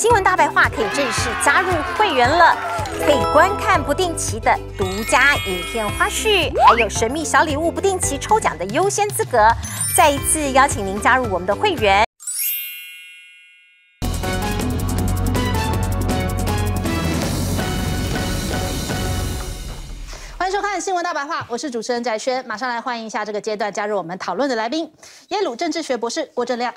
新闻大白话可以正式加入会员了，可以观看不定期的独家影片花絮，还有神秘小礼物不定期抽奖的优先资格。再一次邀请您加入我们的会员。欢迎收看《新闻大白话》，我是主持人翟轩。马上来欢迎一下这个阶段加入我们讨论的来宾——耶鲁政治学博士郭正亮。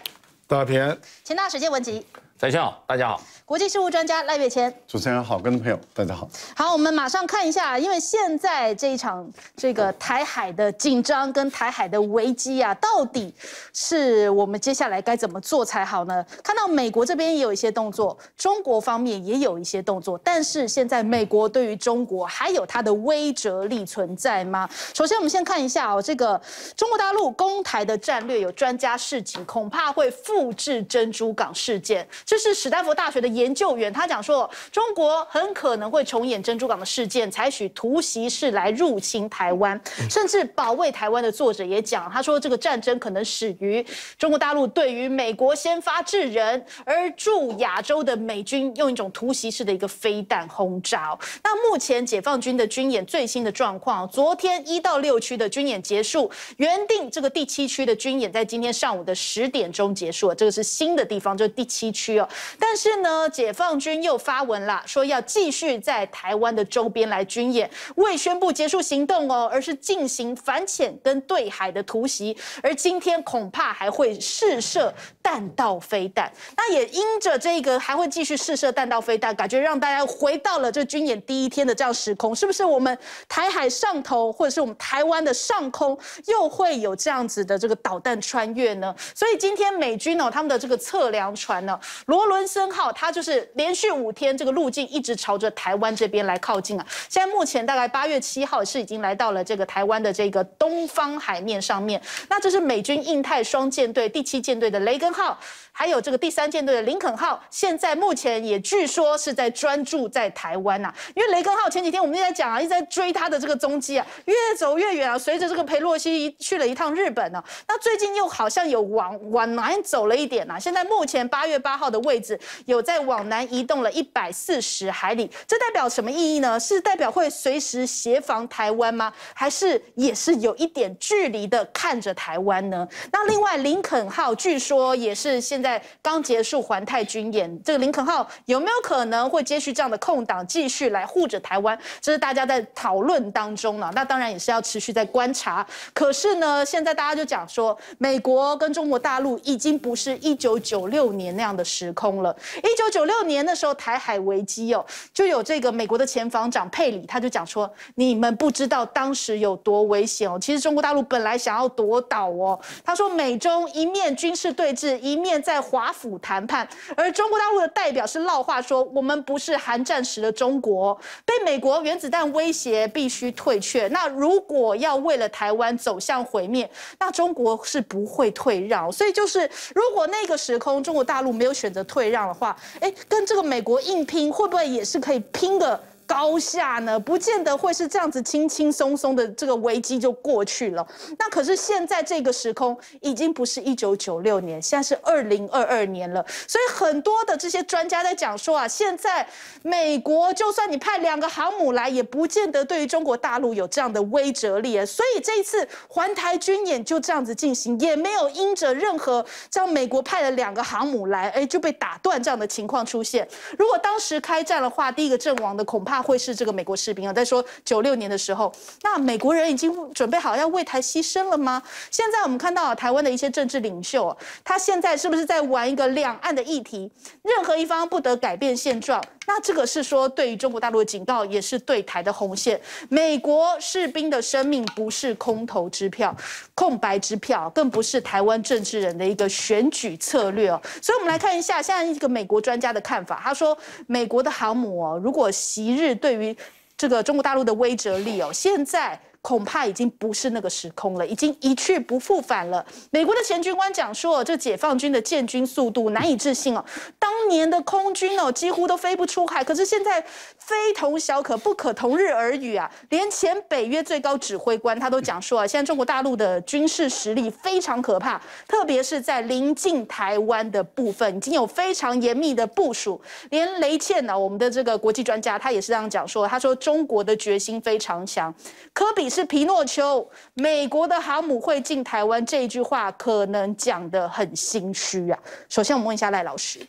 大田。前段时间文集。在线好，大家好，国际事务专家赖月谦，主持人好，观众朋友大家好，好，我们马上看一下，因为现在这一场这个台海的紧张跟台海的危机啊，到底是我们接下来该怎么做才好呢？看到美国这边也有一些动作，中国方面也有一些动作，但是现在美国对于中国还有它的威慑力存在吗？首先我们先看一下哦，这个中国大陆攻台的战略，有专家示警，恐怕会复制珍珠港事件。这是史丹佛大学的研究员，他讲说中国很可能会重演珍珠港的事件，采取突袭式来入侵台湾，甚至保卫台湾的作者也讲，他说这个战争可能始于中国大陆对于美国先发制人，而驻亚洲的美军用一种突袭式的一个飞弹轰炸。那目前解放军的军演最新的状况，昨天一到六区的军演结束，原定这个第七区的军演在今天上午的十点钟结束，这个是新的地方，就是第七区。但是呢，解放军又发文了，说要继续在台湾的周边来军演，未宣布结束行动哦，而是进行反潜跟对海的突袭，而今天恐怕还会试射。弹道飞弹，那也因着这个还会继续试射弹道飞弹，感觉让大家回到了这军演第一天的这样时空，是不是？我们台海上头或者是我们台湾的上空又会有这样子的这个导弹穿越呢？所以今天美军哦，他们的这个测量船呢，罗伦森号，它就是连续五天这个路径一直朝着台湾这边来靠近啊。现在目前大概八月七号是已经来到了这个台湾的这个东方海面上面。那这是美军印太双舰队第七舰队的雷根。号。还有这个第三舰队的林肯号，现在目前也据说是在专注在台湾呐，因为雷根号前几天我们在讲啊，一直在追它的这个踪迹啊，越走越远啊，随着这个佩洛西去了一趟日本呢，那最近又好像有往往南走了一点呐。现在目前八月八号的位置有在往南移动了一百四十海里，这代表什么意义呢？是代表会随时协防台湾吗？还是也是有一点距离的看着台湾呢？那另外林肯号据说也是现在刚结束环太军演，这个林肯号有没有可能会接续这样的空档，继续来护着台湾？这是大家在讨论当中了。那当然也是要持续在观察。可是呢，现在大家就讲说，美国跟中国大陆已经不是一九九六年那样的时空了。一九九六年那时候台海危机哦，就有这个美国的前防长佩里，他就讲说，你们不知道当时有多危险哦。其实中国大陆本来想要夺岛哦，他说美中一面军事对峙，一面在在华府谈判，而中国大陆的代表是老话说，我们不是寒战时的中国，被美国原子弹威胁必须退却。那如果要为了台湾走向毁灭，那中国是不会退让。所以就是，如果那个时空中国大陆没有选择退让的话，哎，跟这个美国硬拼，会不会也是可以拼的？高下呢，不见得会是这样子，轻轻松松的这个危机就过去了。那可是现在这个时空已经不是一九九六年，现在是二零二二年了。所以很多的这些专家在讲说啊，现在美国就算你派两个航母来，也不见得对于中国大陆有这样的威慑力。所以这一次环台军演就这样子进行，也没有因着任何像美国派了两个航母来，哎，就被打断这样的情况出现。如果当时开战的话，第一个阵亡的恐怕。会是这个美国士兵啊？再说九六年的时候，那美国人已经准备好要为台牺牲了吗？现在我们看到台湾的一些政治领袖，他现在是不是在玩一个两岸的议题？任何一方不得改变现状，那这个是说对于中国大陆的警告，也是对台的红线。美国士兵的生命不是空头支票，空白支票，更不是台湾政治人的一个选举策略哦。所以，我们来看一下现在一个美国专家的看法，他说：“美国的航母哦，如果袭日。”是对于这个中国大陆的威慑力哦，现在。恐怕已经不是那个时空了，已经一去不复返了。美国的前军官讲说，这解放军的建军速度难以置信哦。当年的空军哦，几乎都飞不出海，可是现在非同小可，不可同日而语啊。连前北约最高指挥官他都讲说啊，现在中国大陆的军事实力非常可怕，特别是在临近台湾的部分，已经有非常严密的部署。连雷倩呢，我们的这个国际专家，他也是这样讲说，他说中国的决心非常强，科比。是皮诺丘，美国的航母会进台湾这一句话，可能讲的很心虚啊。首先，我们问一下赖老师，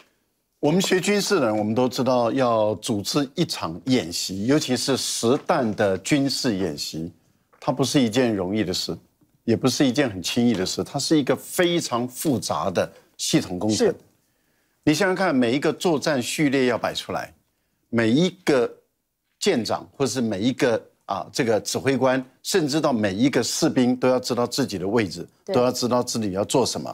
我们学军事的人，我们都知道要组织一场演习，尤其是实弹的军事演习，它不是一件容易的事，也不是一件很轻易的事，它是一个非常复杂的系统工程。你想想看，每一个作战序列要摆出来，每一个舰长或是每一个。啊，这个指挥官，甚至到每一个士兵都要知道自己的位置，都要知道自己要做什么。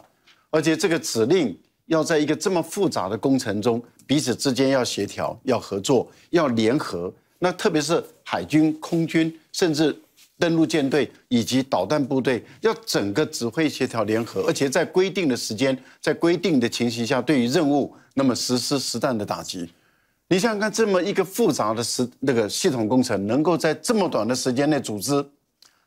而且这个指令要在一个这么复杂的工程中，彼此之间要协调、要合作、要联合。那特别是海军、空军，甚至登陆舰队以及导弹部队，要整个指挥协调联合，而且在规定的时间、在规定的情形下，对于任务那么实施实弹的打击。你想想看，这么一个复杂的时那个系统工程，能够在这么短的时间内组织，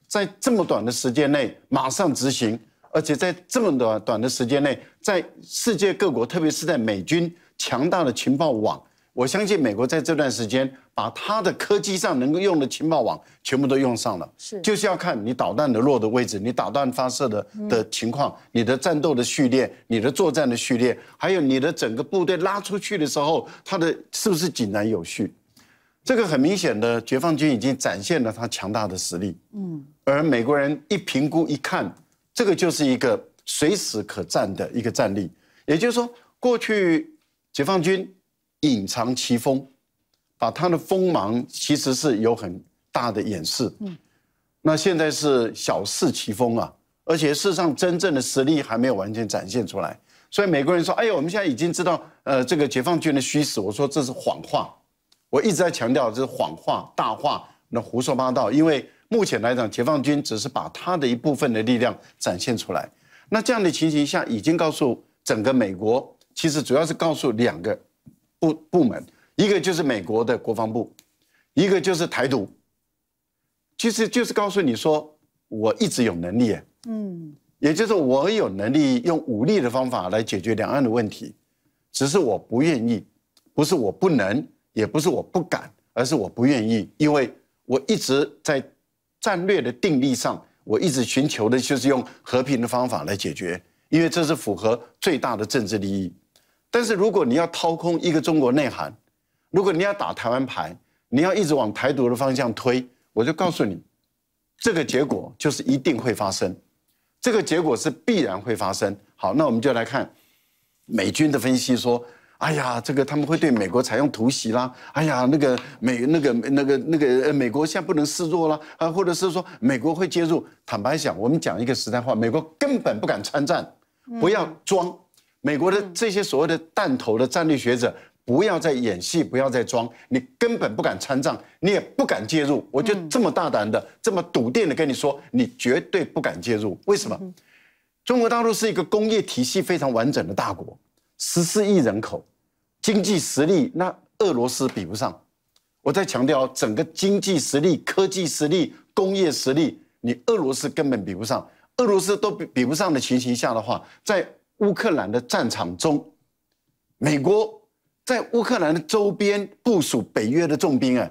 在这么短的时间内马上执行，而且在这么短短的时间内，在世界各国，特别是在美军强大的情报网。我相信美国在这段时间把它的科技上能够用的情报网全部都用上了，是，就是要看你导弹的落的位置，你导弹发射的的情况，你的战斗的序列，你的作战的序列，还有你的整个部队拉出去的时候，它的是不是井然有序？这个很明显的，解放军已经展现了他强大的实力。嗯，而美国人一评估一看，这个就是一个随时可战的一个战力。也就是说，过去解放军。隐藏其锋，把他的锋芒其实是有很大的掩饰。嗯，那现在是小试其锋啊，而且事实上真正的实力还没有完全展现出来。所以美国人说：“哎呦，我们现在已经知道，呃，这个解放军的虚实。”我说这是谎话，我一直在强调这是谎话、大话、那胡说八道。因为目前来讲，解放军只是把他的一部分的力量展现出来。那这样的情形下，已经告诉整个美国，其实主要是告诉两个。部部门，一个就是美国的国防部，一个就是台独，其实就是告诉你说，我一直有能力，嗯，也就是我有能力用武力的方法来解决两岸的问题，只是我不愿意，不是我不能，也不是我不敢，而是我不愿意，因为我一直在战略的定力上，我一直寻求的就是用和平的方法来解决，因为这是符合最大的政治利益。但是如果你要掏空一个中国内涵，如果你要打台湾牌，你要一直往台独的方向推，我就告诉你，这个结果就是一定会发生，这个结果是必然会发生。好，那我们就来看美军的分析说：，哎呀，这个他们会对美国采用突袭啦，哎呀，那个美那个那个那个美国现在不能示弱啦，啊，或者是说美国会介入。坦白讲，我们讲一个实在话，美国根本不敢参战，不要装。美国的这些所谓的弹头的战略学者，不要再演戏，不要再装，你根本不敢参战，你也不敢介入。我就这么大胆的、这么笃定的跟你说，你绝对不敢介入。为什么？中国大陆是一个工业体系非常完整的大国，十四亿人口，经济实力那俄罗斯比不上。我再强调，整个经济实力、科技实力、工业实力，你俄罗斯根本比不上。俄罗斯都比比不上的情形下的话，在乌克兰的战场中，美国在乌克兰的周边部署北约的重兵啊，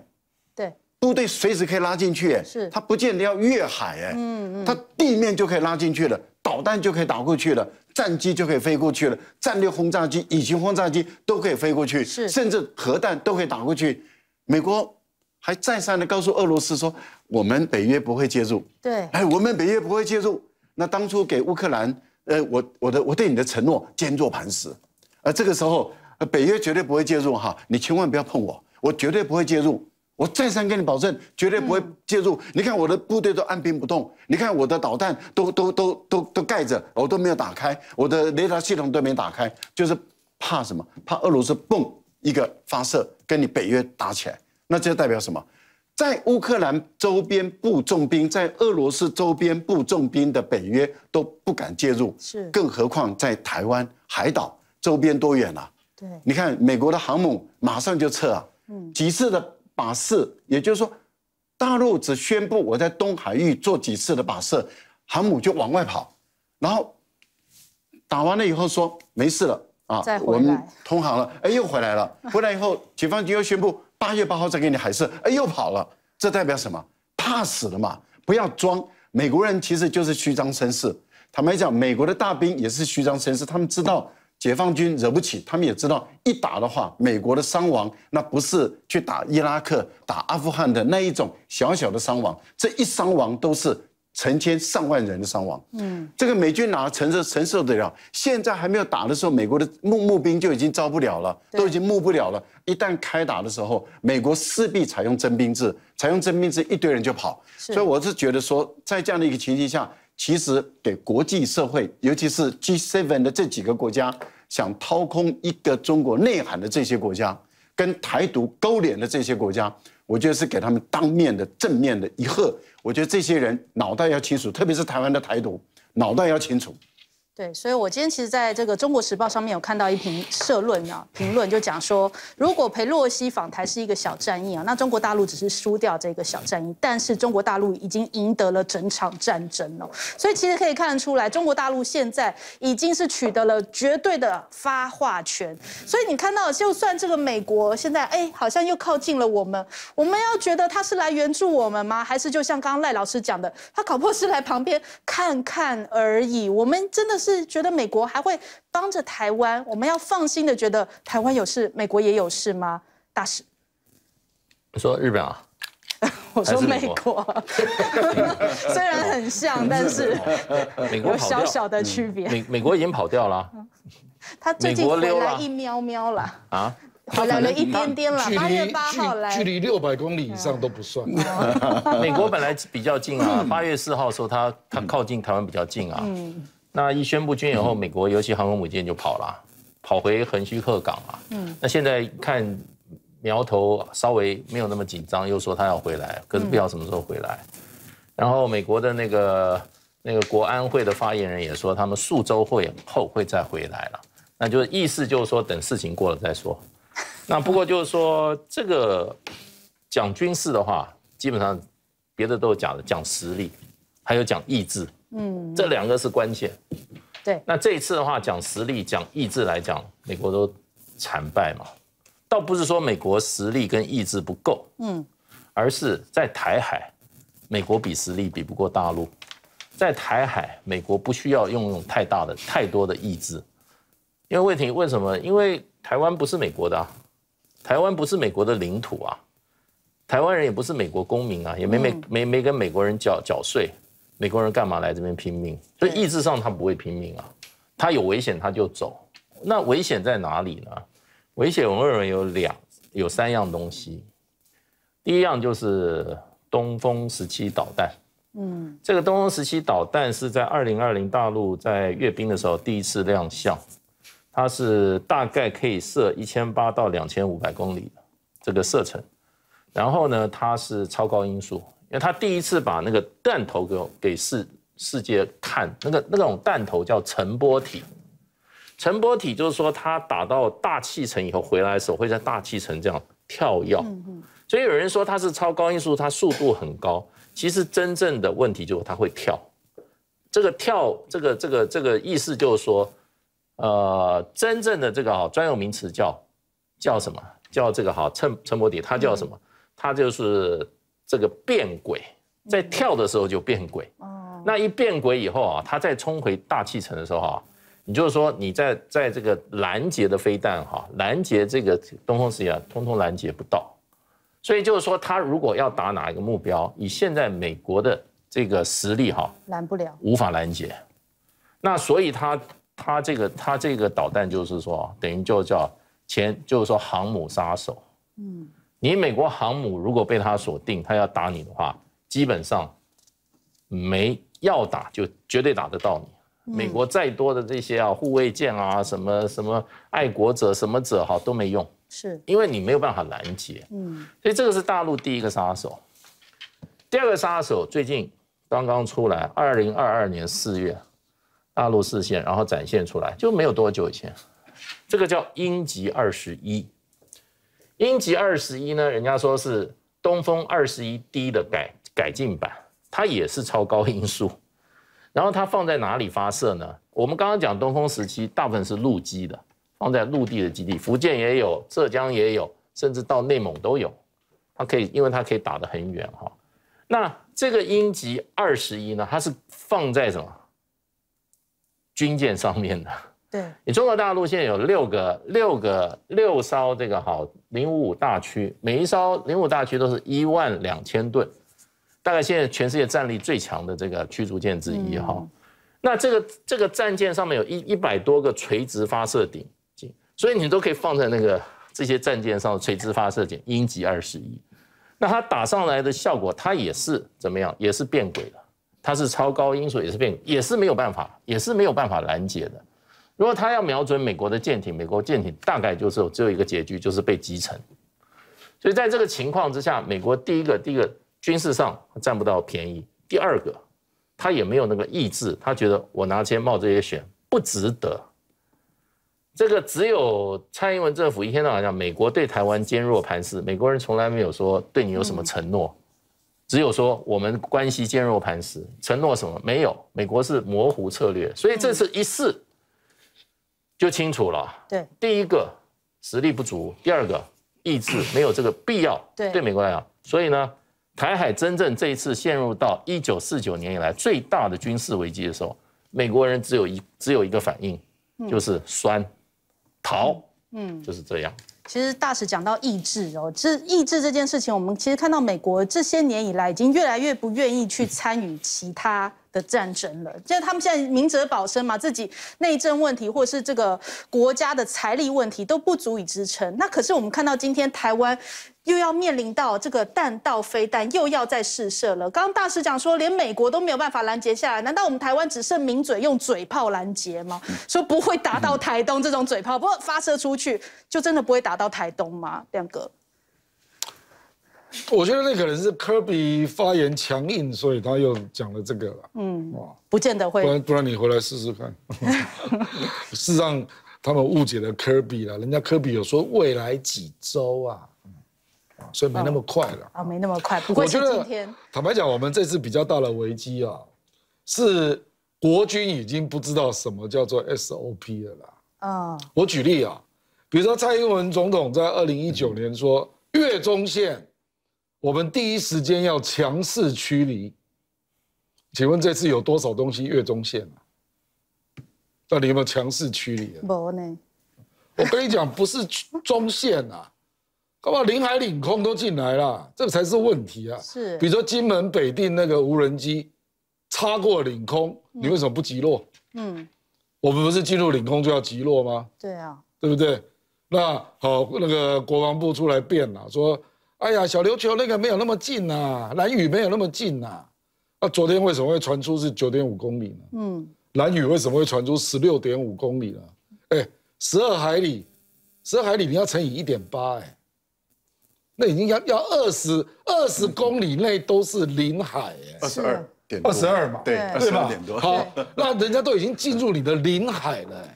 对，部队随时可以拉进去，是，它不见得要越海，哎，嗯嗯，它地面就可以拉进去了，导弹就可以打过去了，战机就可以飞过去了，战略轰炸机、隐形轰炸机都可以飞过去，是，甚至核弹都可以打过去。美国还再三的告诉俄罗斯说，我们北约不会介入，对，哎，我们北约不会介入。那当初给乌克兰。呃，我我的我对你的承诺坚若磐石，而这个时候，北约绝对不会介入哈，你千万不要碰我，我绝对不会介入，我再三跟你保证绝对不会介入。你看我的部队都按兵不动，你看我的导弹都都都都都盖着，我都没有打开，我的雷达系统都没打开，就是怕什么？怕俄罗斯嘣一个发射跟你北约打起来，那这代表什么？在乌克兰周边布重兵，在俄罗斯周边布重兵的北约都不敢介入，是，更何况在台湾海岛周边多远啊？对，你看美国的航母马上就撤啊，几次的把式，也就是说，大陆只宣布我在东海域做几次的把式，航母就往外跑，然后打完了以后说没事了啊，我们通航了，哎，又回来了，回来以后解放军又宣布。八月八号再给你海试，哎，又跑了，这代表什么？怕死了嘛！不要装，美国人其实就是虚张声势。坦白讲，美国的大兵也是虚张声势。他们知道解放军惹不起，他们也知道一打的话，美国的伤亡那不是去打伊拉克、打阿富汗的那一种小小的伤亡，这一伤亡都是。成千上万人的伤亡，嗯，这个美军哪承受承受得了？现在还没有打的时候，美国的募募兵就已经招不了了，都已经募不了了。一旦开打的时候，美国势必采用征兵制，采用征兵制，一堆人就跑。所以我是觉得说，在这样的一个情形下，其实给国际社会，尤其是 G7 的这几个国家，想掏空一个中国内涵的这些国家，跟台独勾连的这些国家，我觉得是给他们当面的正面的一喝。我觉得这些人脑袋要清楚，特别是台湾的台独，脑袋要清楚。对，所以我今天其实在这个《中国时报》上面有看到一篇社论啊，评论就讲说，如果裴洛西访台是一个小战役啊，那中国大陆只是输掉这个小战役，但是中国大陆已经赢得了整场战争了。所以其实可以看得出来，中国大陆现在已经是取得了绝对的发话权。所以你看到，就算这个美国现在哎，好像又靠近了我们，我们要觉得他是来援助我们吗？还是就像刚刚赖老师讲的，他搞破事来旁边看看而已？我们真的。是觉得美国还会帮着台湾？我们要放心的觉得台湾有事，美国也有事吗？大使，你说日本啊？我说美国，虽然很像，但是 有小小的区别。美美国已经跑掉了，他最近回来一喵喵了啊，来了一点点了。八月八号来，距离六百公里以上都不算。美国本来比较近啊，八月四号的时候，他他靠近台湾比较近啊。那一宣布军演后，美国尤其航空母舰就跑了，跑回横须贺港了。嗯，那现在看苗头稍微没有那么紧张，又说他要回来，可是不知道什么时候回来。然后美国的那个那个国安会的发言人也说，他们数周会后会再回来了。那就是意思就是说，等事情过了再说。那不过就是说，这个讲军事的话，基本上别的都是假的，讲实力还有讲意志。嗯，这两个是关键。对，那这一次的话，讲实力、讲意志来讲，美国都惨败嘛。倒不是说美国实力跟意志不够，嗯，而是在台海，美国比实力比不过大陆。在台海，美国不需要用太大的、太多的意志，因为问题为什么？因为台湾不是美国的啊，台湾不是美国的领土啊，台湾人也不是美国公民啊，也没没没没跟美国人缴缴税。美国人干嘛来这边拼命？所以意志上他不会拼命啊，他有危险他就走。那危险在哪里呢？危险我认为有两、有三样东西。第一样就是东风十七导弹。嗯，这个东风十七导弹是在二零二零大陆在阅兵的时候第一次亮相，它是大概可以射一千八到两千五百公里的这个射程，然后呢，它是超高音速。因为他第一次把那个弹头给给世世界看，那个那种弹头叫乘波体，乘波体就是说它打到大气层以后回来的时候会在大气层这样跳跃，所以有人说它是超高音速，它速度很高，其实真正的问题就是它会跳，这个跳这个这个这个意思就是说，呃，真正的这个哈专有名词叫叫什么？叫这个哈乘乘波体，它叫什么？它就是。这个变轨，在跳的时候就变轨，哦，那一变轨以后啊，它再冲回大气层的时候哈，你就是说你在在这个拦截的飞弹哈，拦截这个东风十一啊，通通拦截不到，所以就是说它如果要打哪一个目标，以现在美国的这个实力哈，拦不了，无法拦截，那所以它它这个它这个导弹就是说，等于就叫前就是说航母杀手，嗯。你美国航母如果被他锁定，他要打你的话，基本上没要打就绝对打得到你。美国再多的这些啊护卫舰啊什么什么爱国者什么者哈都没用，是因为你没有办法拦截。嗯，所以这个是大陆第一个杀手。第二个杀手最近刚刚出来，二零二二年四月，大陆视线然后展现出来就没有多久以前，这个叫鹰击二十一。英吉二十一呢，人家说是东风二十一 D 的改改进版，它也是超高音速。然后它放在哪里发射呢？我们刚刚讲东风时期，大部分是陆基的，放在陆地的基地，福建也有，浙江也有，甚至到内蒙都有。它可以，因为它可以打得很远哈。那这个英吉二十一呢，它是放在什么军舰上面的？对你，中国大陆现在有六个、六个、六艘这个好零五五大区，每一艘零五大区都是一万两千吨，大概现在全世界战力最强的这个驱逐舰之一哈。那这个这个战舰上面有一一百多个垂直发射顶所以你都可以放在那个这些战舰上的垂直发射舰鹰击二十一。那它打上来的效果，它也是怎么样？也是变轨的，它是超高音速，也是变，也是没有办法，也是没有办法拦截的。如果他要瞄准美国的舰艇，美国舰艇大概就是只有一个结局，就是被击沉。所以在这个情况之下，美国第一个，第一个军事上占不到便宜；第二个，他也没有那个意志，他觉得我拿钱冒这些险不值得。这个只有蔡英文政府一天到晚讲，美国对台湾坚若磐石，美国人从来没有说对你有什么承诺，只有说我们关系坚若磐石，承诺什么没有，美国是模糊策略。所以这次一试。就清楚了。对，第一个实力不足，第二个意志没有这个必要。对，对，美国来讲，所以呢，台海真正这一次陷入到一九四九年以来最大的军事危机的时候，美国人只有一只有一个反应，就是酸，逃，嗯，就是这样。其实大使讲到意志哦，这意志这件事情，我们其实看到美国这些年以来已经越来越不愿意去参与其他。的战争了，现在他们现在明哲保身嘛，自己内政问题或是这个国家的财力问题都不足以支撑。那可是我们看到今天台湾又要面临到这个弹道飞弹又要再试射了。刚刚大师讲说，连美国都没有办法拦截下来，难道我们台湾只剩抿嘴用嘴炮拦截吗？说不会打到台东这种嘴炮，不发射出去就真的不会打到台东吗？亮哥？我觉得那可能是科比发言强硬，所以他又讲了这个了。嗯，哇，不见得会。不然不然你回来试试看。事实上，他们误解了科比了。人家科比有说未来几周啊，所以没那么快了。啊，没那么快。不我觉得，坦白讲，我们这次比较大的危机啊，是国军已经不知道什么叫做 SOP 了啦。啊，我举例啊，比如说蔡英文总统在二零一九年说越中线。我们第一时间要强势驱离。请问这次有多少东西越中线啊？有没有强势驱离？无呢。我跟你讲，不是中线啊，干嘛领海领空都进来了，这个才是问题啊。是。比如说金门北定那个无人机，插过领空，你为什么不击落？嗯。我们不是进入领空就要击落吗？对啊。对不对？那好，那个国防部出来变了，说。哎呀，小琉球那个没有那么近呐，蓝屿没有那么近呐，啊，昨天为什么会传出是九点五公里呢？嗯，蓝屿为什么会传出十六点五公里呢？哎，十二海里，十二海里你要乘以一点八哎，那已经要要二十二十公里内都是领海哎，二十二点二十二嘛，对二二十点多。好，那人家都已经进入你的领海了。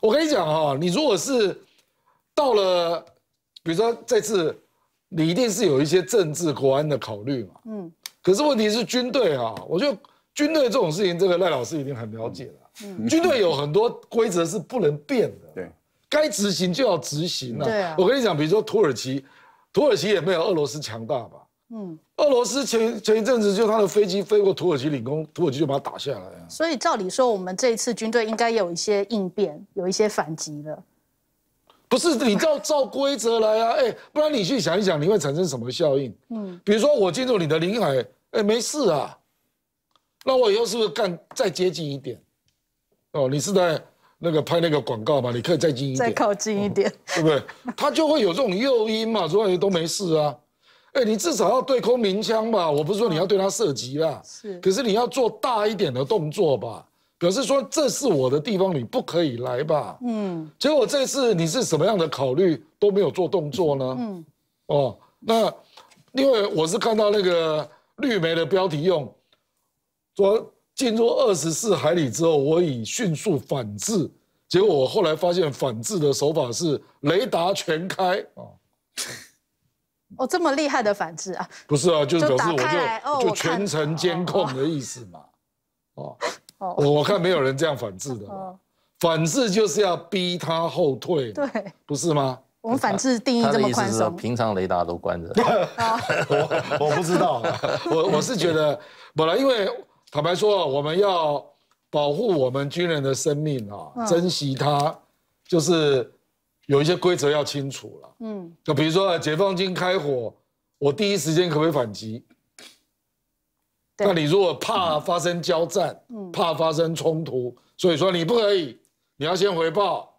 我跟你讲哈，你如果是到了，比如说这次。你一定是有一些政治国安的考虑嘛？嗯，可是问题是军队啊，我觉得军队这种事情，这个赖老师一定很了解了。嗯，军队有很多规则是不能变的。对，该执行就要执行了。对啊，我跟你讲，比如说土耳其，土耳其也没有俄罗斯强大吧？嗯，俄罗斯前前一阵子就他的飞机飞过土耳其领空，土耳其就把他打下来啊。所以照理说，我们这一次军队应该有一些应变，有一些反击了。不是你照照规则来啊，哎，不然你去想一想，你会产生什么效应？嗯，比如说我进入你的领海，哎，没事啊，那我以后是不是干再接近一点？哦，你是在那个拍那个广告嘛？你可以再近一点，再靠近一点，对不对？他就会有这种诱因嘛，所以都没事啊，哎，你至少要对空鸣枪吧，我不是说你要对他射击啦，是，可是你要做大一点的动作吧。表示说这是我的地方，你不可以来吧？嗯，结果这次你是什么样的考虑都没有做动作呢？嗯，哦，那另外我是看到那个绿媒的标题用说进入二十四海里之后，我已迅速反制，结果我后来发现反制的手法是雷达全开哦，这么厉害的反制啊？不是啊，就是表示我就就全程监控的意思嘛，哦。我看没有人这样反制的，反制就是要逼他后退，对，不是吗？我们反制定义这么宽松，平常雷达都关着。我我不知道，我我是觉得本来因为坦白说，我们要保护我们军人的生命啊，珍惜他，就是有一些规则要清楚了。嗯，就比如说解放军开火，我第一时间可不可以反击？那你如果怕发生交战，嗯，怕发生冲突，所以说你不可以，你要先回报，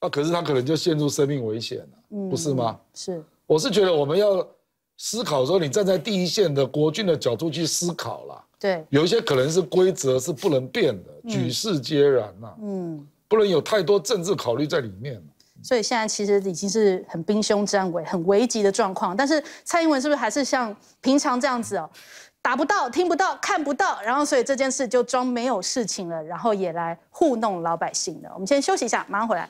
啊，可是他可能就陷入生命危险了，嗯，不是吗？是，我是觉得我们要思考说，你站在第一线的国军的角度去思考啦。对，有一些可能是规则是不能变的，举世皆然呐，嗯，不能有太多政治考虑在里面所以现在其实已经是很兵凶战危、很危急的状况。但是蔡英文是不是还是像平常这样子哦？打不到，听不到，看不到，然后所以这件事就装没有事情了，然后也来糊弄老百姓了。我们先休息一下，马上回来。